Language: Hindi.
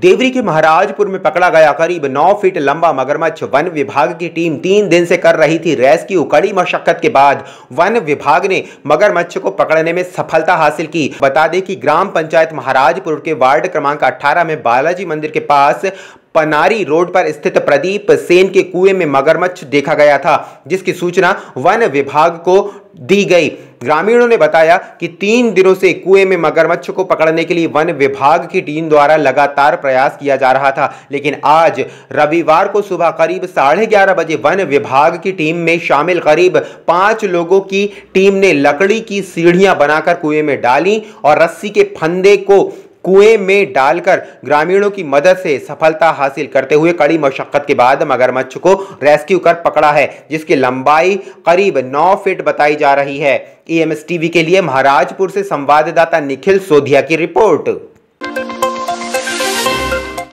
देवरी के महाराजपुर में पकड़ा गया करीब 9 फीट लंबा मगरमच्छ वन विभाग की टीम तीन दिन से कर रही थी रेस्क्यू कड़ी मशक्कत के बाद वन विभाग ने मगरमच्छ को पकड़ने में सफलता हासिल की बता दें कि ग्राम पंचायत महाराजपुर के वार्ड क्रमांक 18 में बालाजी मंदिर के पास पनारी रोड पर स्थित प्रदीप सेन के कुएं में मगरमच्छ देखा गया था जिसकी सूचना वन विभाग को दी गई ग्रामीणों ने बताया कि तीन दिनों से कुएं में मगरमच्छ को पकड़ने के लिए वन विभाग की टीम द्वारा लगातार प्रयास किया जा रहा था लेकिन आज रविवार को सुबह करीब साढ़े ग्यारह बजे वन विभाग की टीम में शामिल करीब पांच लोगों की टीम ने लकड़ी की सीढ़ियां बनाकर कुएं में डाली और रस्सी के फंदे को कुएं में डालकर ग्रामीणों की मदद से सफलता हासिल करते हुए कड़ी मशक्कत के बाद मगरमच्छ को रेस्क्यू कर पकड़ा है जिसकी लंबाई करीब नौ फीट बताई जा रही है ई एम टीवी के लिए महाराजपुर से संवाददाता निखिल सोधिया की रिपोर्ट